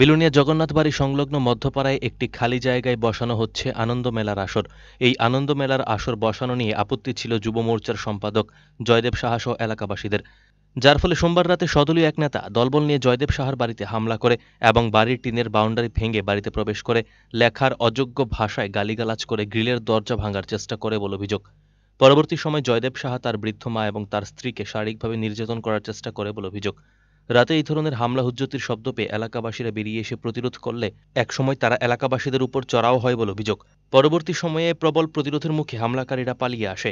বিলুনিয়া জগন্নাথ বাড়ি সংলগ্ন মধ্যপাড়ায় একটি খালি জায়গায় বসানো হচ্ছে আনন্দ মেলার আসর এই আনন্দ মেলার আসর বসানো নিয়ে আপত্তি ছিল যুব মোর্চার সম্পাদক জয়দেব সাহা সহ এলাকাবাসীদের যার ফলে সোমবার রাতে সদলীয় এক নেতা দলবল নিয়ে জয়দেব সাহার বাড়িতে হামলা করে এবং বাড়ির টিনের বাউন্ডারি ভেঙে বাড়িতে প্রবেশ করে লেখার অযোগ্য ভাষায় গালিগালাজ করে গ্রিলের দরজা ভাঙার চেষ্টা করে বলে অভিযোগ পরবর্তী সময় জয়দেব সাহা তার বৃদ্ধ মা এবং তার স্ত্রীকে শারীরিকভাবে নির্যাতন করার চেষ্টা করে বলে অভিযোগ রাতে এই ধরনের হামলা হুজ্জতির শব্দ পেয়ে এলাকাবাসীরা বেরিয়ে এসে প্রতিরোধ করলে একসময় তারা এলাকাবাসীদের উপর চড়াও হয় বলে অভিযোগ পরবর্তী সময়ে প্রবল প্রতিরোধের মুখে হামলাকারীরা পালিয়ে আসে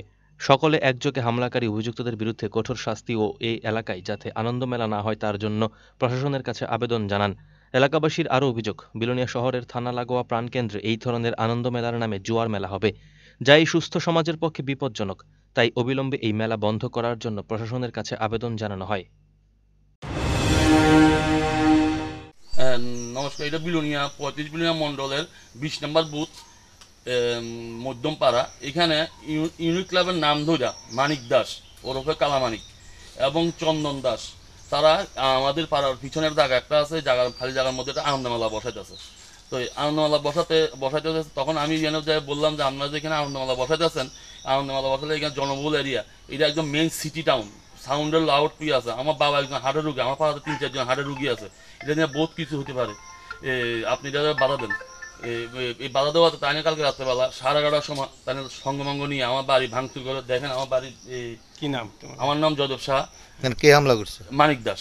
সকলে একযোগে হামলাকারী অভিযুক্তদের বিরুদ্ধে কঠোর শাস্তি ও এই এলাকায় যাতে আনন্দ মেলা না হয় তার জন্য প্রশাসনের কাছে আবেদন জানান এলাকাবাসীর আরও অভিযোগ বিলোনিয়া শহরের থানা লাগোয়া প্রাণকেন্দ্রে এই ধরনের আনন্দ মেলার নামে জুয়ার মেলা হবে যা এই সুস্থ সমাজের পক্ষে বিপজ্জনক তাই অবিলম্বে এই মেলা বন্ধ করার জন্য প্রশাসনের কাছে আবেদন জানানো হয় নমস্কার এটা বিলুনিয়া পঁয়ত্রিশ বিলুনিয়া মন্ডলের বিশ নম্বর বুথ মধ্যমপাড়া এখানে ইউনিট ক্লাবের নাম ধরা মানিক দাস ওরফে কালামানিক এবং চন্দন দাস তারা আমাদের পাড়ার পিছনের জায়গা একটা আছে জায়গার খালি জায়গার মধ্যে একটা আনন্দমেলা বসাইতেছে তো আনন্দমেলা বসাতে বসাইতেছে তখন আমি যেন যাই বললাম যে আপনারা যে এখানে আনন্দমেলা বসাইতেছেন আনন্দমেলা বসালে এখানে জনবহুল এরিয়া এটা একদম মেন সিটি টাউন সাউন্ডের লাউড পি আছে আমার বাবা একজন হাড়ের রুগী আমার পাড়াতে তিন চারজন হাড়ের রুগী আছে এটা নিয়ে বহুত কিছু হতে পারে আপনি যারা বাধা দেন এই বাধা তো তাই না কালকে রাত্রেবেলা সাড়ে এগারোটার সময় তাই না সঙ্গমঙ্গ নিয়ে আমার বাড়ি ভাঙচুর করে দেখেন আমার বাড়ির কি নাম আমার নাম যদব শাহ কে হামলা করছে মানিক দাস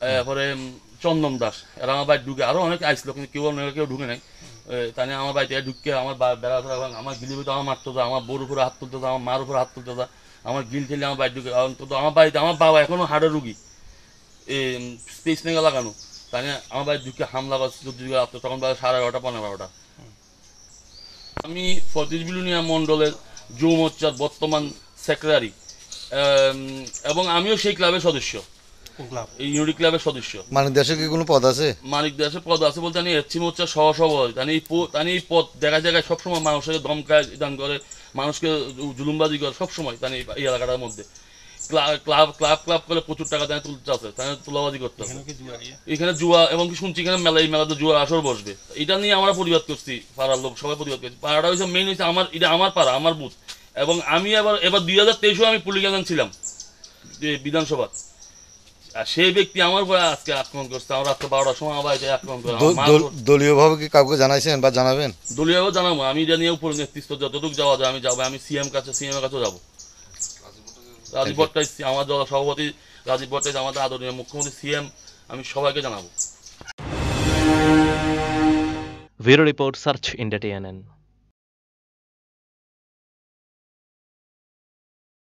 তারপরে চন্দন দাস এরা আমার বাড়ি ঢুকে আরও অনেকে আইসলো কিন্তু কেউ অনেক কেউ ঢুকে নাই তাই আমার বাড়িতে ঢুকে আমার বেড়া ধরা আমার গিলি তো আমার মারতে আমার বোর উপরে হাত তুলতে আমার মার উপরে হাত তুলতে আমার গিল ঠেলে আমার বাড়ি ঢুকে অন্তত আমার বাড়িতে আমার বাবা এখনও হাড়ের রুগী স্পেস নেগে লাগানো তাই আমার বাড়ির দুঃখে হামলা বা দুর্গে আসতো তখন বাড়ি সাড়ে এগারোটা পনেরো বারোটা আমি ফতিজ বিলুনিয়া মণ্ডলের যুব মোর্চার বর্তমান সেক্রেটারি এবং আমিও সেই ক্লাবের সদস্য ইউনিট ক্লাবের সদস্য মানিক দাসের কি কোনো পদ আছে মানিক দাসের পদ আছে বলতে আমি এসছি মোর্চার সহসভাপতি তানি তানি এই পদ জায়গায় জায়গায় সবসময় মানুষের দমকায় দান করে মানুষকে জুলুমবাজি করে সবসময় তানি এই এলাকাটার মধ্যে ক্লাব ক্লাব ক্লাব করে প্রচুর টাকা তুলতে আছে করতে এখানে জুয়া এবং শুনছি এখানে মেলা এই মেলাতে জুয়ার আসর বসবে এটা নিয়ে আমরা প্রতিবাদ করছি পাড়ার লোক সবাই করছি পাড়াটা হচ্ছে মেইন হচ্ছে আমার এটা আমার পাড়া আমার বুথ এবং আমি আবার এবার দুই হাজার তেইশেও আমি পুলিশ ছিলাম বিধানসভা আর সেই ব্যক্তি আমার উপরে আজকে আক্রমণ করছে আমার রাত্রে বারোটার সময় আমার বাড়িতে আক্রমণ করে ভাবে কি কাউকে জানাইছেন বা জানাবেন দলীয়ভাবে জানাবো আমি এটা নিয়ে উপর নেতৃত্ব যতটুকু যাওয়া যায় আমি যাবো আমি সিএম কাছে সিএম এর কাছে যাবো রাজীব ভট্টাচার্য আমার দল সভাপতি রাজীব ভট্টাচার্য আমাদের আদরণীয় মুখ্যমন্ত্রী সিএম আমি সবাইকে জানাবো bureau report search India TNN